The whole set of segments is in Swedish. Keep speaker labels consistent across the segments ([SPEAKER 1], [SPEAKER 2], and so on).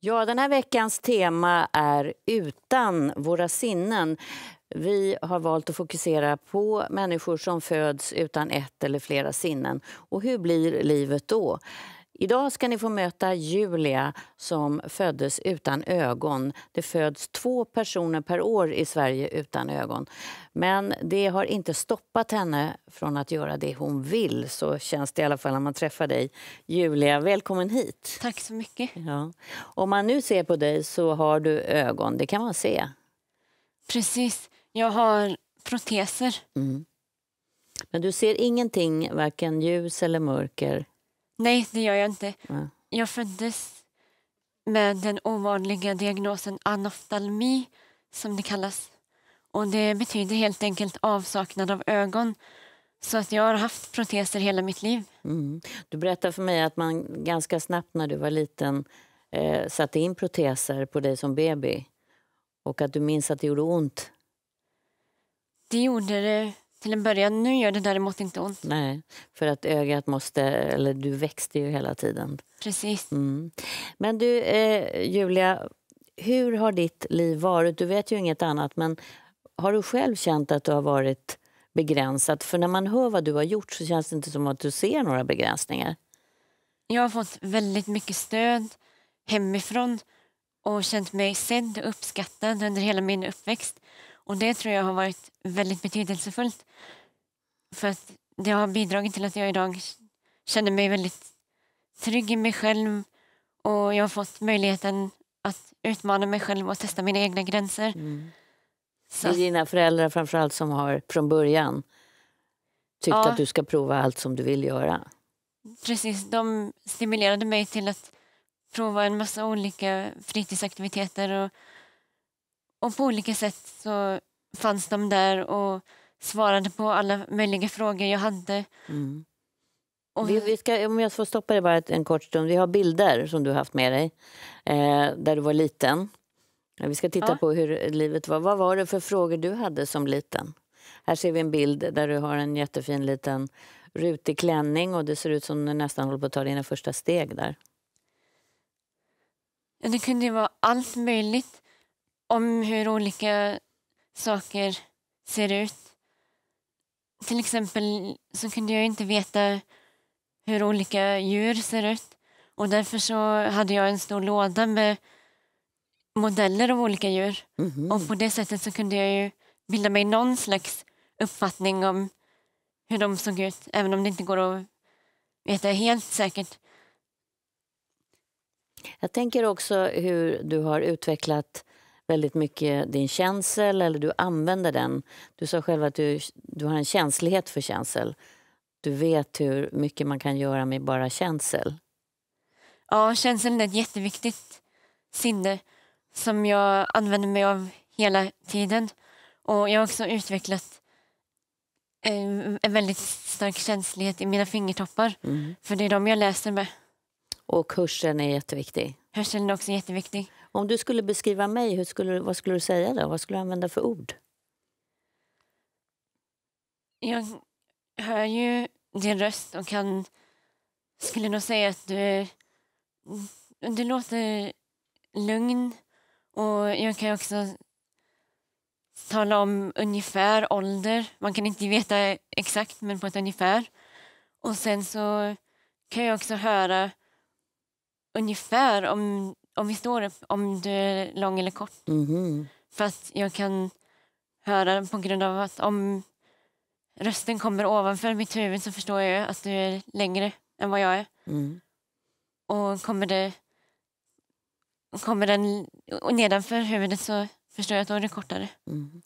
[SPEAKER 1] Ja, den här veckans tema är utan våra sinnen. Vi har valt att fokusera på människor som föds utan ett eller flera sinnen. Och hur blir livet då? Idag ska ni få möta Julia som föddes utan ögon. Det föds två personer per år i Sverige utan ögon. Men det har inte stoppat henne från att göra det hon vill. Så känns det i alla fall när man träffar dig. Julia, välkommen hit. Tack så mycket. Ja. Om man nu ser på dig så har du ögon, det kan man se. Precis.
[SPEAKER 2] Jag har proteser. Mm.
[SPEAKER 1] Men du ser ingenting, varken ljus eller mörker?
[SPEAKER 2] Nej, det gör jag inte. Nej. Jag föddes med den ovanliga diagnosen anoftalmi, som det kallas. Och Det betyder helt enkelt avsaknad av ögon. Så att jag har haft proteser
[SPEAKER 1] hela mitt liv. Mm. Du berättade för mig att man ganska snabbt när du var liten eh, satte in proteser på dig som baby. Och att du minns att det gjorde ont.
[SPEAKER 2] Det gjorde det till en början. Nu gör det däremot inte ont.
[SPEAKER 1] Nej, för att ögat måste... Eller du växte ju hela tiden. Precis. Mm. Men du, eh, Julia, hur har ditt liv varit? Du vet ju inget annat, men har du själv känt att du har varit begränsad? För när man hör vad du har gjort så känns det inte som att du ser några begränsningar.
[SPEAKER 2] Jag har fått väldigt mycket stöd hemifrån och känt mig sedd och uppskattad under hela min uppväxt. Och det tror jag har varit väldigt betydelsefullt. För att det har bidragit till att jag idag känner mig väldigt trygg i mig själv och jag har fått möjligheten att utmana mig själv och testa mina egna gränser. Mm.
[SPEAKER 1] Så. Det är dina föräldrar framförallt som har från början tyckt ja. att du ska prova allt som du vill göra.
[SPEAKER 2] Precis, de stimulerade mig till att prova en massa olika fritidsaktiviteter och och på olika sätt så fanns de där och svarade på alla möjliga frågor jag hade.
[SPEAKER 1] Mm. Och... Vi, vi, ska, om jag får stoppa dig bara en kort stund. Vi har bilder som du har haft med dig, eh, där du var liten. Vi ska titta ja. på hur livet var. Vad var det för frågor du hade som liten? Här ser vi en bild där du har en jättefin liten rutig klänning och det ser ut som du nästan håller på att ta dina första steg där.
[SPEAKER 2] det kunde ju vara allt möjligt om hur olika saker ser ut. Till exempel så kunde jag inte veta hur olika djur ser ut och därför så hade jag en stor låda med modeller av olika djur. Mm -hmm. Och på det sättet så kunde jag ju bilda mig någon slags uppfattning om hur de såg ut, även om det inte går att veta helt säkert.
[SPEAKER 1] Jag tänker också hur du har utvecklat väldigt mycket din känsel eller du använder den. Du sa själv att du, du har en känslighet för känsel. Du vet hur mycket man kan göra med bara känsel.
[SPEAKER 2] Ja, känseln är ett jätteviktigt sinne som jag använder mig av hela tiden. Och Jag har också utvecklat eh, en väldigt stark känslighet i mina fingertoppar. Mm. För det är de jag läser med.
[SPEAKER 1] Och hörseln är jätteviktig. Hörseln är också jätteviktig. Om du skulle beskriva mig, hur skulle, vad skulle du säga då? Vad skulle du använda för ord? Jag
[SPEAKER 2] hör ju din röst och kan, skulle nog säga att du, du låter lugn. Och jag kan också tala om ungefär ålder. Man kan inte veta exakt, men på ett ungefär. Och sen så kan jag också höra ungefär om om vi står upp, om du är lång eller kort. Mm. För att jag kan höra på grund av att om rösten kommer ovanför mitt huvud så förstår jag att du är längre än vad jag är. Mm. Och kommer, det, kommer den nedanför huvudet så förstår jag att då är det kortare. Mm.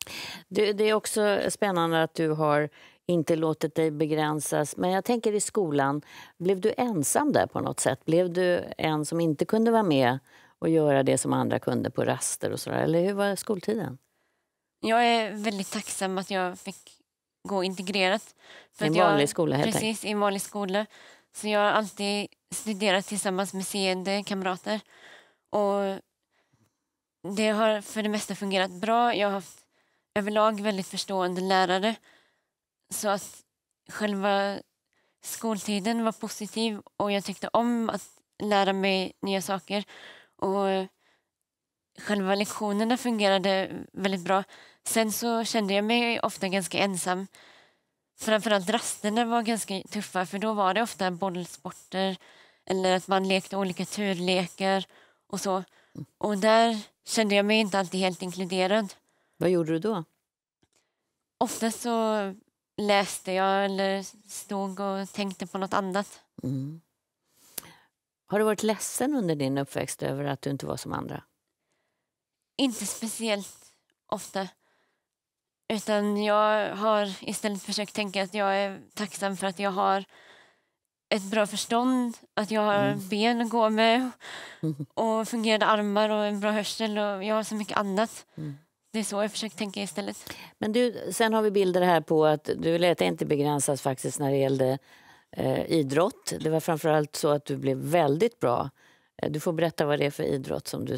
[SPEAKER 1] Det, det, är också spännande att du har inte låtit dig begränsas. Men jag tänker i skolan, blev du ensam där på något sätt? Blev du en som inte kunde vara med och göra det som andra kunde på raster och sådär? Eller hur var skoltiden?
[SPEAKER 2] Jag är väldigt tacksam att jag fick gå integrerat. För I en vanlig jag, skola helt Precis, i en vanlig skola. Så jag har alltid studerat tillsammans med seende kamrater. Och det har för det mesta fungerat bra. Jag har haft överlag väldigt förstående lärare så att själva skoltiden var positiv och jag tyckte om att lära mig nya saker. Och själva lektionerna fungerade väldigt bra. Sen så kände jag mig ofta ganska ensam. Framförallt rasterna var ganska tuffa för då var det ofta bollsporter eller att man lekte olika turlekar och så. Och där kände jag mig inte alltid helt inkluderad.
[SPEAKER 1] Vad gjorde du då?
[SPEAKER 2] Ofta så läste jag eller stod och tänkte på något annat.
[SPEAKER 1] Mm. Har du varit ledsen under din uppväxt över att du inte var som andra?
[SPEAKER 2] Inte speciellt ofta. Utan jag har istället försökt tänka att jag är tacksam för att jag har ett bra förstånd, att jag har mm. ben att gå med och fungerande armar och en bra hörsel och jag har så mycket annat. Mm. Det är så jag försöker tänka istället.
[SPEAKER 1] Men du, sen har vi bilder här på att du lät inte begränsas faktiskt när det gällde eh, idrott. Det var framförallt så att du blev väldigt bra. Eh, du får berätta vad det är för idrott som du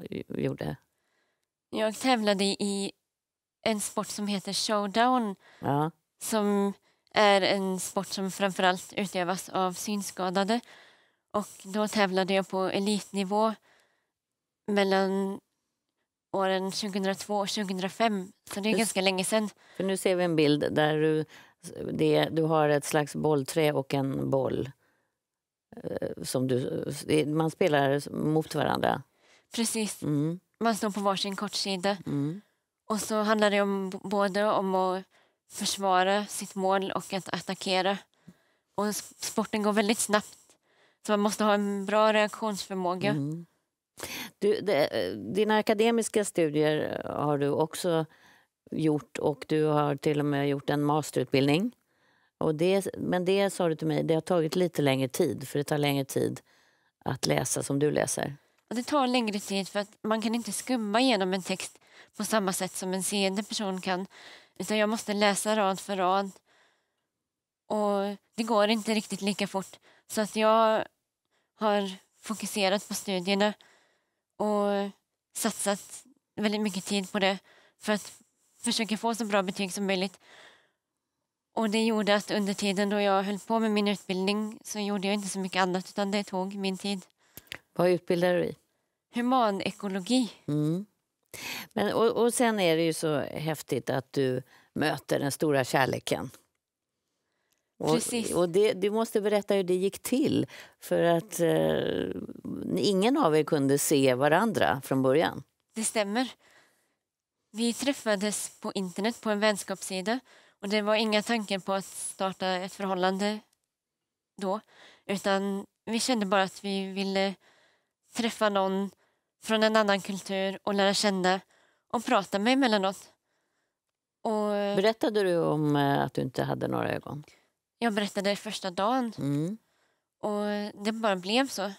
[SPEAKER 1] eh, gjorde.
[SPEAKER 2] Jag tävlade i en sport som heter showdown. Ja. Som är en sport som framförallt utövas av synskadade. Och då tävlade jag på elitnivå mellan åren 2002 och 2005, så det är ganska länge sedan.
[SPEAKER 1] För nu ser vi en bild där du, det, du har ett slags bollträ och en boll. Eh, som du, man spelar mot varandra.
[SPEAKER 2] Precis. Mm. Man står på varsin kortsida. Mm. Och så handlar det om, både om att försvara sitt mål och att attackera. Och sporten går väldigt snabbt, så man måste ha en bra reaktionsförmåga. Mm.
[SPEAKER 1] Du, det, eh, dina akademiska studier har du också gjort och du har till och med gjort en masterutbildning. Och det, men det sa du till mig, det har tagit lite längre tid för det tar längre tid att läsa som du läser.
[SPEAKER 2] Det tar längre tid för att man kan inte skumma igenom en text på samma sätt som en seende person kan. Utan jag måste läsa rad för rad. Och det går inte riktigt lika fort. Så att jag har fokuserat på studierna och satsat väldigt mycket tid på det för att försöka få så bra betyg som möjligt. Och det gjorde att under tiden då jag höll på med min utbildning så gjorde jag inte så mycket annat utan det tog min tid.
[SPEAKER 1] Vad utbildade du i?
[SPEAKER 2] Humanekologi.
[SPEAKER 1] Mm. Men, och, och sen är det ju så häftigt att du möter den stora kärleken. Och, Precis. och det, du måste berätta hur det gick till. För att eh, ingen av er kunde se varandra från början?
[SPEAKER 2] Det stämmer. Vi träffades på internet på en vänskapssida och det var inga tankar på att starta ett förhållande då. Utan vi kände bara att vi ville träffa någon från en annan kultur och lära känna och prata med emellanåt. Och,
[SPEAKER 1] berättade du om eh, att du inte hade några ögon?
[SPEAKER 2] Jag berättade första dagen. Mm. Och det bara blev så.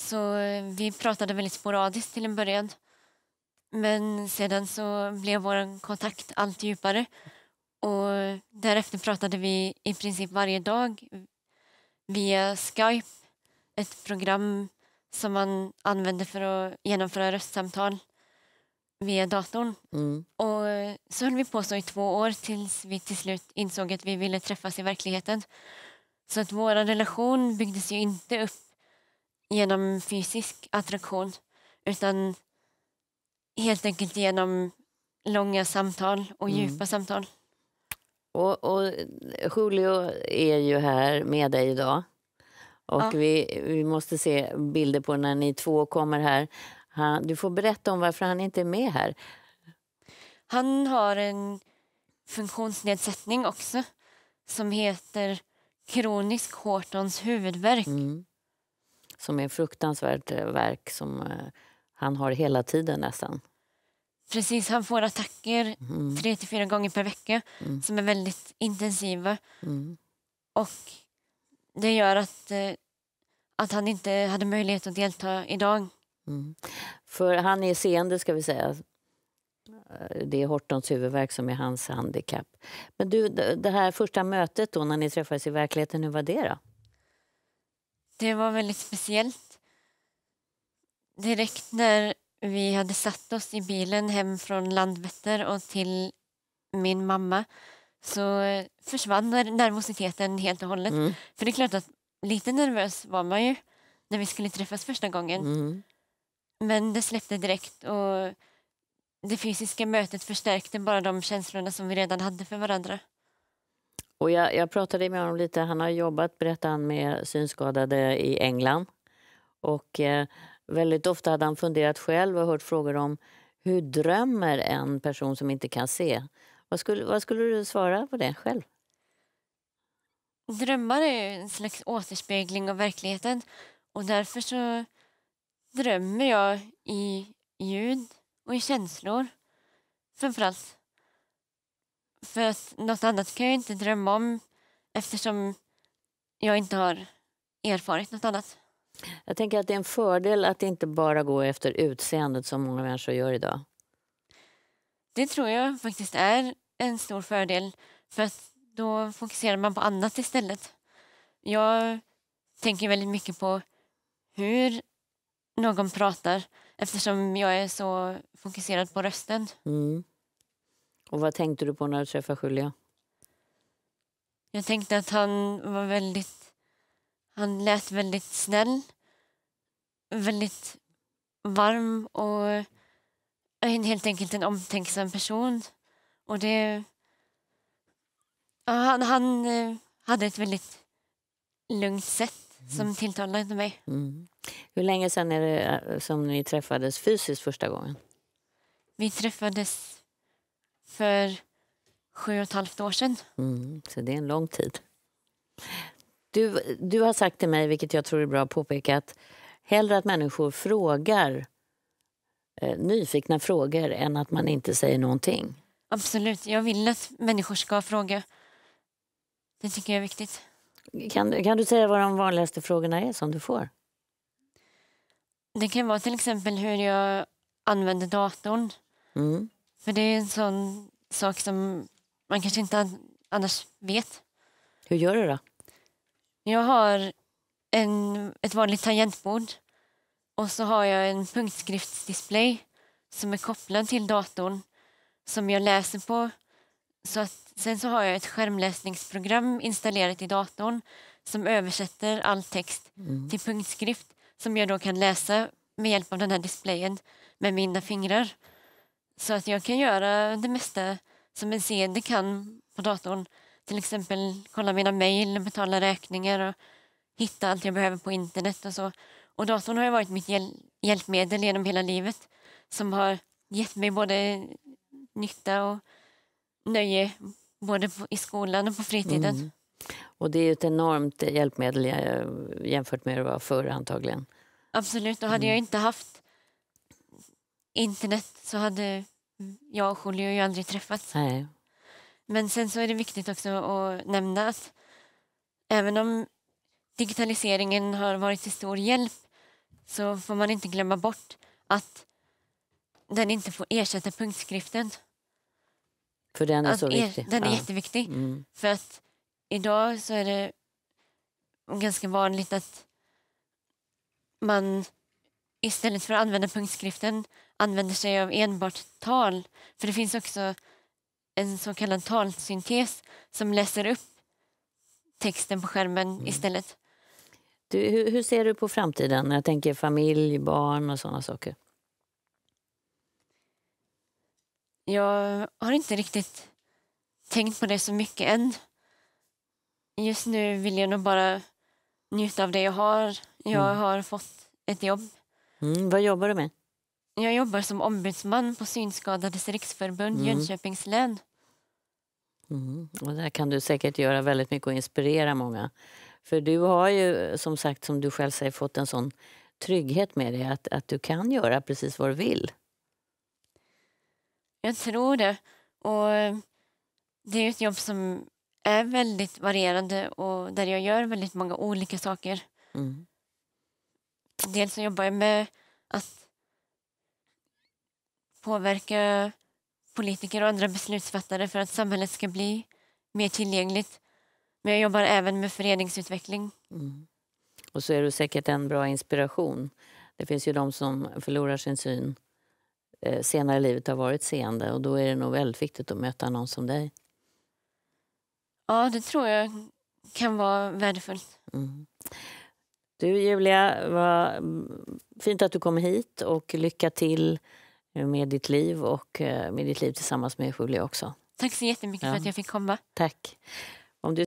[SPEAKER 2] Så eh, vi pratade väldigt sporadiskt till en början. Men sedan så blev vår kontakt allt djupare. Och därefter pratade vi i princip varje dag via Skype. Ett program som man använde för att genomföra röstsamtal via datorn. Mm. Och så höll vi på så i två år tills vi till slut insåg att vi ville träffas i verkligheten. Så att vår relation byggdes ju inte upp genom fysisk attraktion utan helt enkelt genom långa samtal och mm. djupa mm. samtal.
[SPEAKER 1] Och, och, Julio är ju här med dig idag. Och ja. vi, vi måste se bilder på när ni två kommer här. Han, du får berätta om varför han inte är med här.
[SPEAKER 2] Han har en funktionsnedsättning också som heter kronisk Hortons huvudvärk.
[SPEAKER 1] Mm som är ett fruktansvärt eh, verk som eh, han har hela tiden nästan.
[SPEAKER 2] Precis, han får attacker mm. tre till fyra gånger per vecka mm. som är väldigt intensiva. Mm. Och det gör att, eh, att han inte hade möjlighet att
[SPEAKER 1] delta idag. Mm. För han är seende ska vi säga. Det är Hortons huvudvärk som är hans handikapp. Men du, det här första mötet då när ni träffades i verkligheten, hur var det då?
[SPEAKER 2] det var väldigt speciellt. Direkt när vi hade satt oss i bilen hem från Landvetter och till min mamma så eh, försvann nervositeten helt och hållet. Mm. För det är klart att lite nervös var man ju när vi skulle träffas första gången. Mm. Men det släppte direkt och det fysiska mötet förstärkte bara de känslorna som vi redan hade för varandra.
[SPEAKER 1] Och jag, jag pratade med honom lite. Han har jobbat, han, med synskadade i England. Och eh, väldigt ofta hade han funderat själv och hört frågor om hur drömmer en person som inte kan se? Vad skulle, vad skulle du svara på det själv?
[SPEAKER 2] Drömmar är en slags återspegling av verkligheten och därför så drömmer jag i ljud och i känslor framförallt. För något annat kan jag inte drömma om eftersom jag inte har erfarit något annat.
[SPEAKER 1] Jag tänker att det är en fördel att inte bara gå efter utseendet som många människor gör idag.
[SPEAKER 2] Det tror jag faktiskt är en stor fördel för att då fokuserar man på annat istället. Jag tänker väldigt mycket på hur någon pratar eftersom jag är så fokuserad på rösten.
[SPEAKER 1] Mm. Och vad tänkte du på när du träffade Julia?
[SPEAKER 2] Jag tänkte att han var väldigt... Han lät väldigt snäll. Väldigt varm och en helt enkelt en omtänksam person. Och det... Han, han eh, hade ett väldigt lugnt sätt som mm. tilltalade mig.
[SPEAKER 1] Mm. Hur länge sen är det eh, som ni träffades fysiskt första gången?
[SPEAKER 2] Vi träffades för sju och ett halvt år sedan.
[SPEAKER 1] Mm, så det är en lång tid. Du, du har sagt till mig, vilket jag tror är bra att påpeka, att hellre att människor frågar eh, nyfikna frågor än att man inte säger någonting.
[SPEAKER 2] Absolut, jag vill att människor ska fråga. Det tycker jag är viktigt.
[SPEAKER 1] Kan, kan du säga vad de vanligaste frågorna är som du får?
[SPEAKER 2] Det kan vara till exempel hur jag använder datorn. Mm. För det är en sån sak som man kanske inte annars vet. Hur gör du då? Jag har en, ett vanligt tangentbord och så har jag en punktskriftsdisplay som är kopplad till datorn som jag läser på. Så att, sen så har jag ett skärmläsningsprogram installerat i datorn som översätter all text mm. till punktskrift som jag då kan läsa med hjälp av den här displayen med mina fingrar. Så att jag kan göra det mesta som en CD kan på datorn. Till exempel kolla mina mejl, betala räkningar och hitta allt jag behöver på internet och så. Och datorn har varit mitt hjäl hjälpmedel genom hela livet som har gett mig både nytta och nöje både i skolan och på fritiden. Mm.
[SPEAKER 1] Och det är ett enormt hjälpmedel jämfört med hur det var förr antagligen.
[SPEAKER 2] Absolut, och hade mm. jag inte haft internet så hade mm, jag och Julio ju aldrig träffats. Nej. Men sen så är det viktigt också att nämna att även om digitaliseringen har varit till stor hjälp så får man inte glömma bort att den inte får ersätta punktskriften.
[SPEAKER 1] För den är att så viktig? Er, den är ja. jätteviktig. Mm.
[SPEAKER 2] För att idag så är det ganska vanligt att man istället för att använda punktskriften använder sig av enbart tal. För det finns också en så kallad talsyntes som läser upp texten på skärmen mm. istället.
[SPEAKER 1] Du, hur, hur, ser du på framtiden? Jag tänker familj, barn och sådana saker.
[SPEAKER 2] Jag har inte riktigt tänkt på det så mycket än. Just nu vill jag nog bara njuta av det jag har. Jag mm. har fått ett jobb.
[SPEAKER 1] Mm, vad jobbar du med?
[SPEAKER 2] Jag jobbar som ombudsman på Synskadades riksförbund mm. Jönköpings län.
[SPEAKER 1] Mm. Och där kan du säkert göra väldigt mycket och inspirera många. För du har ju som sagt, som du själv säger, fått en sån trygghet med dig att, att du kan göra precis vad du vill. Jag tror
[SPEAKER 2] det. Och det är ett jobb som är väldigt varierande och där jag gör väldigt många olika saker. Mm. Dels så jobbar jag med att påverka politiker och andra beslutsfattare för att samhället ska bli mer tillgängligt. Men jag jobbar även med föreningsutveckling.
[SPEAKER 1] Mm. Och så är du säkert en bra inspiration. Det finns ju de som förlorar sin syn eh, senare i livet har varit seende och då är det nog väldigt viktigt att möta någon som dig.
[SPEAKER 2] Ja, det tror jag kan vara värdefullt.
[SPEAKER 1] Mm. Du Julia, vad fint att du kom hit och lycka till Eh, med ditt liv och eh, med ditt liv tillsammans med Julia också. Tack så jättemycket ja. för att jag fick komma. Tack.